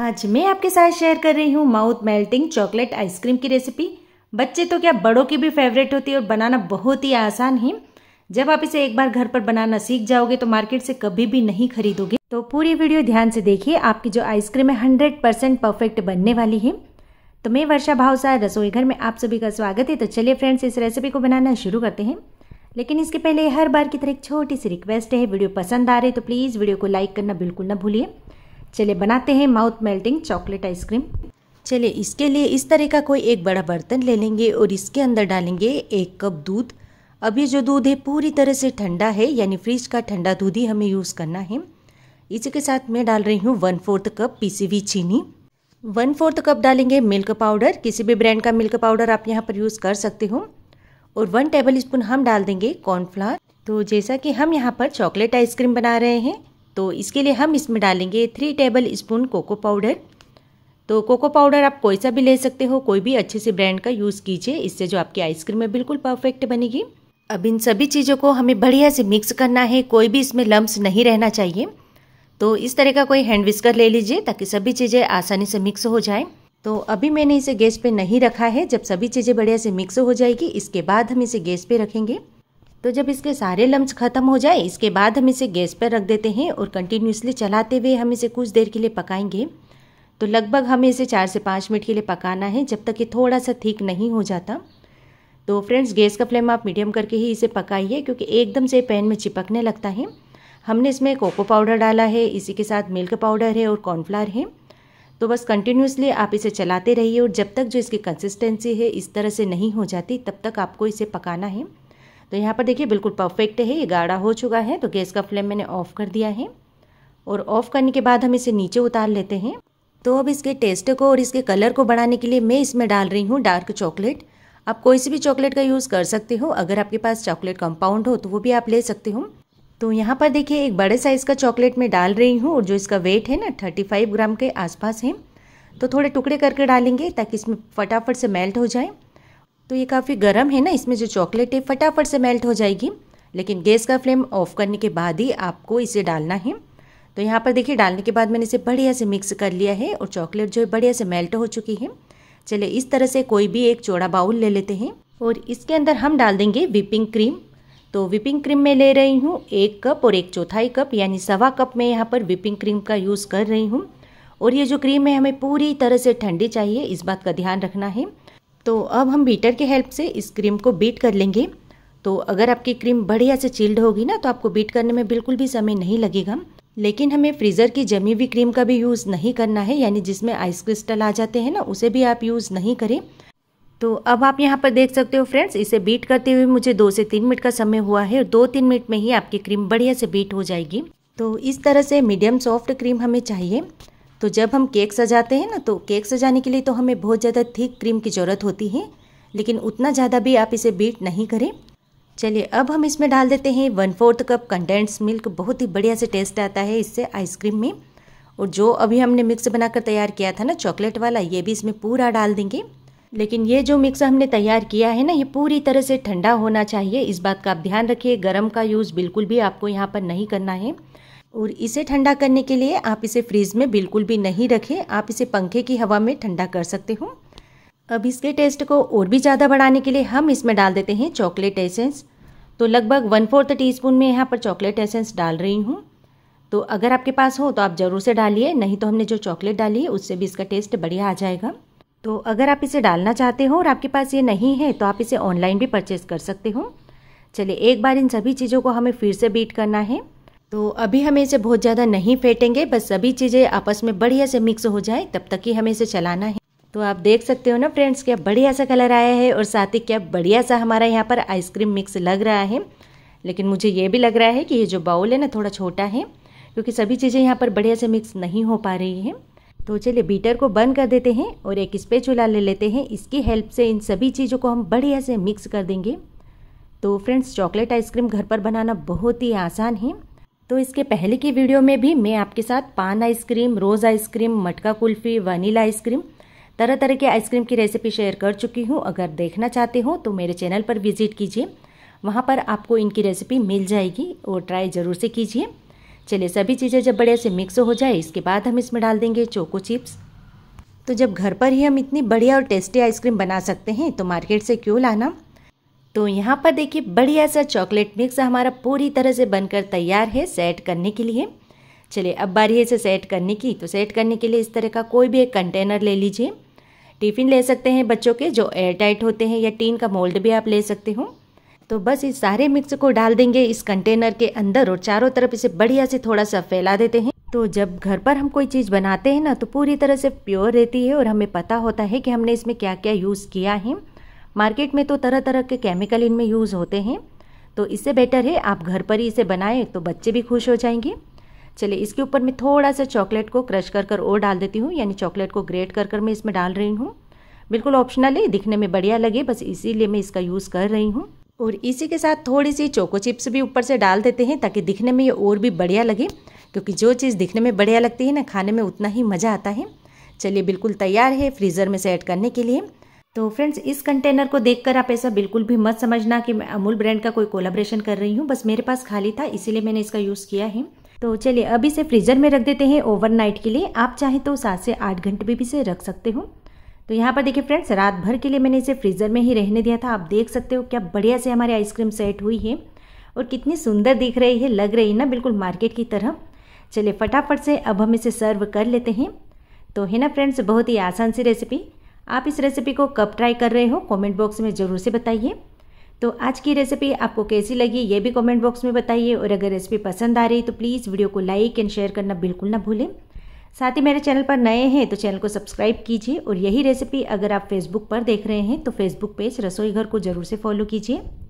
आज मैं आपके साथ शेयर कर रही हूँ माउथ मेल्टिंग चॉकलेट आइसक्रीम की रेसिपी बच्चे तो क्या बड़ों की भी फेवरेट होती है और बनाना बहुत ही आसान है जब आप इसे एक बार घर पर बनाना सीख जाओगे तो मार्केट से कभी भी नहीं खरीदोगे तो पूरी वीडियो ध्यान से देखिए आपकी जो आइसक्रीम है हंड्रेड परसेंट परफेक्ट बनने वाली है तो मैं वर्षा भावसार रसोई घर में आप सभी का स्वागत है तो चलिए फ्रेंड्स इस रेसिपी को बनाना शुरू करते हैं लेकिन इसके पहले हर बार की तरह एक छोटी सी रिक्वेस्ट है वीडियो पसंद आ रही तो प्लीज़ वीडियो को लाइक करना बिल्कुल ना भूलिए चलिए बनाते हैं माउथ मेल्टिंग चॉकलेट आइसक्रीम चलिए इसके लिए इस तरह का कोई एक बड़ा बर्तन ले लेंगे और इसके अंदर डालेंगे एक कप दूध अब ये जो दूध है पूरी तरह से ठंडा है यानी फ्रिज का ठंडा दूध ही हमें यूज़ करना है इसी के साथ मैं डाल रही हूँ वन फोर्थ कप पीसी हुई चीनी वन फोर्थ कप डालेंगे मिल्क पाउडर किसी भी ब्रांड का मिल्क पाउडर आप यहाँ पर यूज़ कर सकते हो और वन टेबल स्पून हम डाल देंगे कॉर्नफ्लावर तो जैसा कि हम यहाँ पर चॉकलेट आइसक्रीम बना रहे हैं तो इसके लिए हम इसमें डालेंगे three tablespoon cocoa powder तो कोको पाउडर आप कोई सा भी ले सकते हो कोई भी अच्छे से ब्रांड का यूज़ कीजिए इससे जो आपकी आइसक्रीम है बिल्कुल परफेक्ट बनेगी अब इन सभी चीज़ों को हमें बढ़िया से मिक्स करना है कोई भी इसमें लम्ब नहीं रहना चाहिए तो इस तरह का कोई हैंड विस्कर ले लीजिए ताकि सभी चीज़ें आसानी से मिक्स हो जाएं तो अभी मैंने इसे गैस पे नहीं रखा है जब सभी चीज़ें बढ़िया से मिक्स हो जाएगी इसके बाद हम इसे गैस पे रखेंगे तो जब इसके सारे लम्ब खत्म हो जाए इसके बाद हम इसे गैस पर रख देते हैं और कंटिन्यूसली चलाते हुए हम इसे कुछ देर के लिए पकाएंगे तो लगभग हमें इसे चार से पाँच मिनट के लिए पकाना है जब तक ये थोड़ा सा ठीक नहीं हो जाता तो फ्रेंड्स गैस का फ्लेम आप मीडियम करके ही इसे पकाइए क्योंकि एकदम से पैन में चिपकने लगता है हमने इसमें कोको पाउडर डाला है इसी के साथ मिल्क पाउडर है और कॉर्नफ्लावर है तो बस कंटिन्यूसली आप इसे चलाते रहिए और जब तक जो इसकी कंसिस्टेंसी है इस तरह से नहीं हो जाती तब तक आपको इसे पकाना है तो यहाँ पर देखिए बिल्कुल परफेक्ट है ये गाढ़ा हो चुका है तो गैस का फ्लेम मैंने ऑफ़ कर दिया है और ऑफ़ करने के बाद हम इसे नीचे उतार लेते हैं तो अब इसके टेस्ट को और इसके कलर को बढ़ाने के लिए मैं इसमें डाल रही हूँ डार्क चॉकलेट आप कोई सी भी चॉकलेट का यूज़ कर सकते हो अगर आपके पास चॉकलेट कंपाउंड हो तो वो भी आप ले सकते हो तो यहाँ पर देखिए एक बड़े साइज़ का चॉकलेट मैं डाल रही हूँ और जो इसका वेट है ना 35 ग्राम के आसपास है तो थोड़े टुकड़े करके डालेंगे ताकि इसमें फटाफट से मेल्ट हो जाए तो ये काफ़ी गर्म है ना इसमें जो चॉकलेट है फटाफट से मेल्ट हो जाएगी लेकिन गैस का फ्लेम ऑफ करने के बाद ही आपको इसे डालना है तो यहाँ पर देखिए डालने के बाद मैंने इसे बढ़िया से मिक्स कर लिया है और चॉकलेट जो है बढ़िया से मेल्ट हो चुकी है चलिए इस तरह से कोई भी एक चौड़ा बाउल ले लेते हैं और इसके अंदर हम डाल देंगे विपिंग क्रीम तो विपिंग क्रीम मैं ले रही हूँ एक कप और एक चौथाई कप यानी सवा कप मैं यहाँ पर विपिंग क्रीम का यूज़ कर रही हूँ और ये जो क्रीम है हमें पूरी तरह से ठंडी चाहिए इस बात का ध्यान रखना है तो अब हम बीटर के हेल्प से इस क्रीम को बीट कर लेंगे तो अगर आपकी क्रीम बढ़िया से चिल्ड होगी ना तो आपको बीट करने में बिल्कुल भी समय नहीं लगेगा लेकिन हमें फ्रीज़र की जमी हुई क्रीम का भी यूज़ नहीं करना है यानी जिसमें आइस क्रिस्टल आ जाते हैं ना उसे भी आप यूज़ नहीं करें तो अब आप यहाँ पर देख सकते हो फ्रेंड्स इसे बीट करते हुए मुझे दो से तीन मिनट का समय हुआ है और दो तीन मिनट में ही आपकी क्रीम बढ़िया से बीट हो जाएगी तो इस तरह से मीडियम सॉफ्ट क्रीम हमें चाहिए तो जब हम केक सजाते हैं ना तो केक सजाने के लिए तो हमें बहुत ज़्यादा थिक क्रीम की ज़रूरत होती है लेकिन उतना ज़्यादा भी आप इसे बीट नहीं करें चलिए अब हम इसमें डाल देते हैं one fourth cup condense milk बहुत ही बढ़िया से टेस्ट आता है इससे आइसक्रीम में और जो अभी हमने मिक्स बनाकर तैयार किया था ना चॉकलेट वाला ये भी इसमें पूरा डाल देंगे लेकिन ये जो मिक्स हमने तैयार किया है ना ये पूरी तरह से ठंडा होना चाहिए इस बात का आप ध्यान रखिए गर्म का यूज़ बिल्कुल भी आपको यहाँ पर नहीं करना है और इसे ठंडा करने के लिए आप इसे फ्रीज में बिल्कुल भी नहीं रखें आप इसे पंखे की हवा में ठंडा कर सकते हो अब इसके टेस्ट को और भी ज़्यादा बढ़ाने के लिए हम इसमें डाल देते हैं चॉकलेट एसेंस तो लगभग वन फोर्थ टी स्पून में यहाँ पर चॉकलेट एसेंस डाल रही हूँ तो अगर आपके पास हो तो आप ज़रूर से डालिए नहीं तो हमने जो चॉकलेट डाली है उससे भी इसका टेस्ट बढ़िया आ जाएगा तो अगर आप इसे डालना चाहते हो और आपके पास ये नहीं है तो आप इसे ऑनलाइन भी परचेज़ कर सकते हो चलिए एक बार इन सभी चीज़ों को हमें फिर से बीट करना है तो अभी हमें इसे बहुत ज़्यादा नहीं फेंटेंगे बस सभी चीज़ें आपस में बढ़िया से मिक्स हो जाए तब तक ही हमें इसे चलाना है तो आप देख सकते हो ना फ्रेंड्स क्या बढ़िया सा कलर आया है और साथ ही क्या बढ़िया सा हमारा यहाँ पर आइसक्रीम मिक्स लग रहा है लेकिन मुझे ये भी लग रहा है कि ये जो बाउल है ना थोड़ा छोटा है क्योंकि सभी चीज़ें यहाँ पर बढ़िया से मिक्स नहीं हो पा रही हैं तो चलिए बीटर को बंद कर देते हैं और एक स्पे चूल्हा ले लेते हैं इसकी हेल्प से इन सभी चीज़ों को हम बढ़िया से मिक्स कर देंगे तो फ्रेंड्स चॉकलेट आइसक्रीम घर पर बनाना बहुत ही आसान है तो इसके पहले की वीडियो में भी मैं आपके साथ पान आइसक्रीम रोज़ आइसक्रीम मटका कुल्फ़ी वनीला आइसक्रीम तरह तरह के आइसक्रीम की रेसिपी शेयर कर चुकी हूँ अगर देखना चाहते हो तो मेरे चैनल पर विजिट कीजिए वहाँ पर आपको इनकी रेसिपी मिल जाएगी और ट्राई ज़रूर से कीजिए चलिए सभी चीज़ें जब बढ़िया से मिक्स हो जाए इसके बाद हम इसमें डाल देंगे चोको चिप्स तो जब घर पर ही हम इतनी बढ़िया और टेस्टी आइसक्रीम बना सकते हैं तो मार्केट से क्यों लाना तो यहाँ पर देखिए बढ़िया सा चॉकलेट मिक्स हमारा पूरी तरह से बनकर तैयार है सेट करने के लिए चलिए अब बारी है इसे सेट करने की तो सेट करने के लिए इस तरह का कोई भी एक कंटेनर ले लीजिए टिफ़िन ले सकते हैं बच्चों के जो एयर टाइट होते हैं या टीन का मोल्ड भी आप ले सकते हो तो बस इस सारे मिक्स को डाल देंगे इस कंटेनर के अंदर और चारों तरफ इसे बढ़िया से थोड़ा सा फैला देते हैं तो जब घर पर हम कोई चीज़ बनाते हैं ना तो पूरी तरह से प्योर रहती है और हमें पता होता है कि हमने इसमें क्या क्या यूज़ किया है मार्केट में तो तरह तरह के केमिकल इनमें यूज़ होते हैं तो इससे बेटर है आप घर पर ही इसे बनाएं तो बच्चे भी खुश हो जाएंगे चलिए इसके ऊपर मैं थोड़ा सा चॉकलेट को क्रश कर कर और डाल देती हूँ यानी चॉकलेट को ग्रेट कर कर मैं इसमें डाल रही हूँ बिल्कुल ऑप्शनल है दिखने में बढ़िया लगे बस इसीलिए मैं इसका यूज़ कर रही हूँ और इसी के साथ थोड़ी सी चोको चिप्स भी ऊपर से डाल देते हैं ताकि दिखने में ये और भी बढ़िया लगे क्योंकि जो चीज़ दिखने में बढ़िया लगती है ना खाने में उतना ही मज़ा आता है चलिए बिल्कुल तैयार है फ्रीज़र में सेट करने के लिए तो फ्रेंड्स इस कंटेनर को देखकर आप ऐसा बिल्कुल भी मत समझना कि मैं अमूल ब्रांड का कोई कोलाब्रेशन कर रही हूँ बस मेरे पास खाली था इसीलिए मैंने इसका यूज़ किया है तो चलिए अब इसे फ्रीजर में रख देते हैं ओवरनाइट के लिए आप चाहे तो सात से आठ घंटे भी इसे रख सकते हो तो यहाँ पर देखिए फ्रेंड्स रात भर के लिए मैंने इसे फ्रीज़र में ही रहने दिया था आप देख सकते हो क्या बढ़िया से हमारी आइसक्रीम सेट हुई है और कितनी सुंदर दिख रही है लग रही है ना बिल्कुल मार्केट की तरह चलिए फटाफट से अब हम इसे सर्व कर लेते हैं तो है ना फ्रेंड्स बहुत ही आसान सी रेसिपी आप इस रेसिपी को कब ट्राई कर रहे हो कमेंट बॉक्स में ज़रूर से बताइए तो आज की रेसिपी आपको कैसी लगी ये भी कमेंट बॉक्स में बताइए और अगर रेसिपी पसंद आ रही तो प्लीज़ वीडियो को लाइक एंड शेयर करना बिल्कुल ना भूलें साथ ही मेरे चैनल पर नए हैं तो चैनल को सब्सक्राइब कीजिए और यही रेसिपी अगर आप फेसबुक पर देख रहे हैं तो फेसबुक पेज रसोई घर को ज़रूर से फॉलो कीजिए